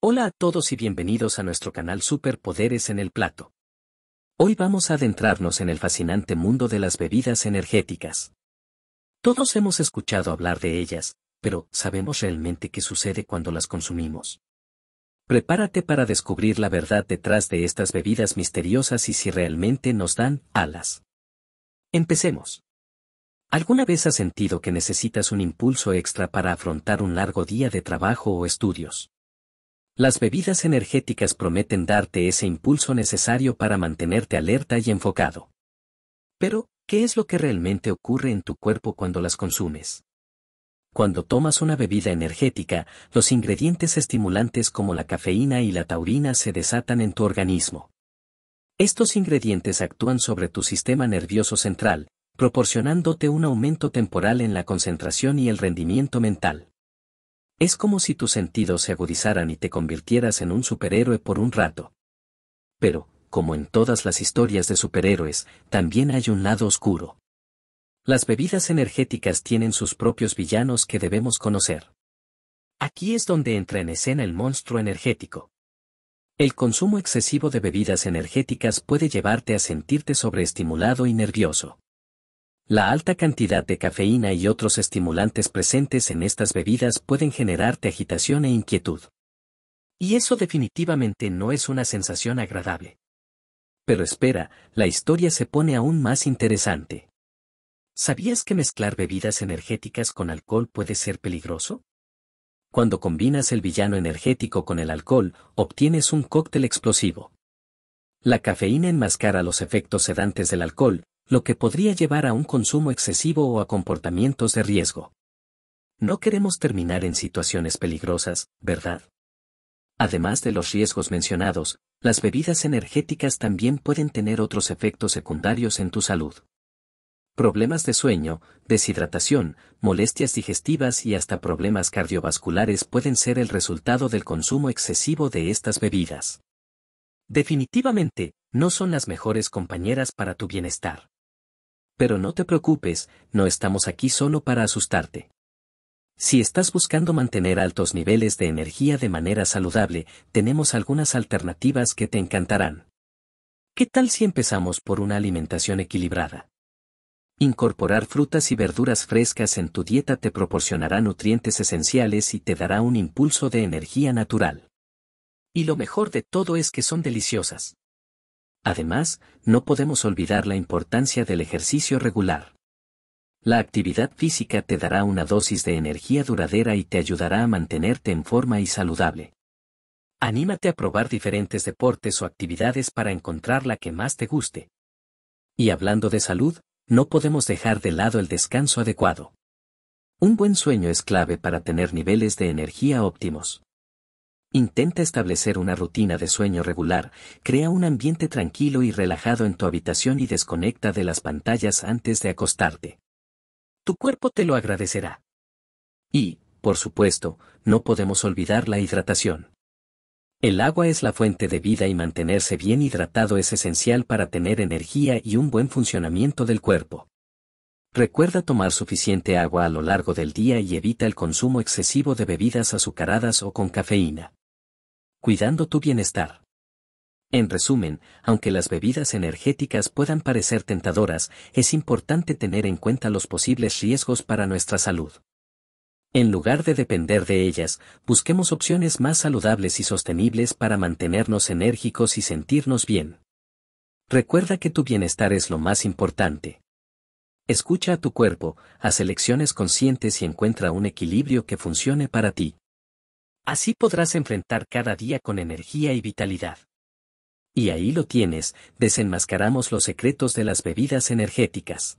Hola a todos y bienvenidos a nuestro canal Superpoderes en el Plato. Hoy vamos a adentrarnos en el fascinante mundo de las bebidas energéticas. Todos hemos escuchado hablar de ellas, pero ¿sabemos realmente qué sucede cuando las consumimos? Prepárate para descubrir la verdad detrás de estas bebidas misteriosas y si realmente nos dan alas. Empecemos. ¿Alguna vez has sentido que necesitas un impulso extra para afrontar un largo día de trabajo o estudios? Las bebidas energéticas prometen darte ese impulso necesario para mantenerte alerta y enfocado. Pero, ¿qué es lo que realmente ocurre en tu cuerpo cuando las consumes? Cuando tomas una bebida energética, los ingredientes estimulantes como la cafeína y la taurina se desatan en tu organismo. Estos ingredientes actúan sobre tu sistema nervioso central, proporcionándote un aumento temporal en la concentración y el rendimiento mental. Es como si tus sentidos se agudizaran y te convirtieras en un superhéroe por un rato. Pero, como en todas las historias de superhéroes, también hay un lado oscuro. Las bebidas energéticas tienen sus propios villanos que debemos conocer. Aquí es donde entra en escena el monstruo energético. El consumo excesivo de bebidas energéticas puede llevarte a sentirte sobreestimulado y nervioso. La alta cantidad de cafeína y otros estimulantes presentes en estas bebidas pueden generarte agitación e inquietud. Y eso definitivamente no es una sensación agradable. Pero espera, la historia se pone aún más interesante. ¿Sabías que mezclar bebidas energéticas con alcohol puede ser peligroso? Cuando combinas el villano energético con el alcohol, obtienes un cóctel explosivo. La cafeína enmascara los efectos sedantes del alcohol, lo que podría llevar a un consumo excesivo o a comportamientos de riesgo. No queremos terminar en situaciones peligrosas, ¿verdad? Además de los riesgos mencionados, las bebidas energéticas también pueden tener otros efectos secundarios en tu salud. Problemas de sueño, deshidratación, molestias digestivas y hasta problemas cardiovasculares pueden ser el resultado del consumo excesivo de estas bebidas. Definitivamente, no son las mejores compañeras para tu bienestar. Pero no te preocupes, no estamos aquí solo para asustarte. Si estás buscando mantener altos niveles de energía de manera saludable, tenemos algunas alternativas que te encantarán. ¿Qué tal si empezamos por una alimentación equilibrada? Incorporar frutas y verduras frescas en tu dieta te proporcionará nutrientes esenciales y te dará un impulso de energía natural. Y lo mejor de todo es que son deliciosas. Además, no podemos olvidar la importancia del ejercicio regular. La actividad física te dará una dosis de energía duradera y te ayudará a mantenerte en forma y saludable. Anímate a probar diferentes deportes o actividades para encontrar la que más te guste. Y hablando de salud, no podemos dejar de lado el descanso adecuado. Un buen sueño es clave para tener niveles de energía óptimos. Intenta establecer una rutina de sueño regular, crea un ambiente tranquilo y relajado en tu habitación y desconecta de las pantallas antes de acostarte. Tu cuerpo te lo agradecerá. Y, por supuesto, no podemos olvidar la hidratación. El agua es la fuente de vida y mantenerse bien hidratado es esencial para tener energía y un buen funcionamiento del cuerpo. Recuerda tomar suficiente agua a lo largo del día y evita el consumo excesivo de bebidas azucaradas o con cafeína cuidando tu bienestar. En resumen, aunque las bebidas energéticas puedan parecer tentadoras, es importante tener en cuenta los posibles riesgos para nuestra salud. En lugar de depender de ellas, busquemos opciones más saludables y sostenibles para mantenernos enérgicos y sentirnos bien. Recuerda que tu bienestar es lo más importante. Escucha a tu cuerpo, haz elecciones conscientes y encuentra un equilibrio que funcione para ti. Así podrás enfrentar cada día con energía y vitalidad. Y ahí lo tienes, desenmascaramos los secretos de las bebidas energéticas.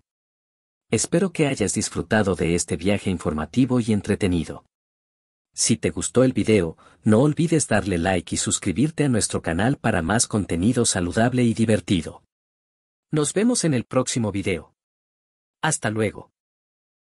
Espero que hayas disfrutado de este viaje informativo y entretenido. Si te gustó el video, no olvides darle like y suscribirte a nuestro canal para más contenido saludable y divertido. Nos vemos en el próximo video. Hasta luego.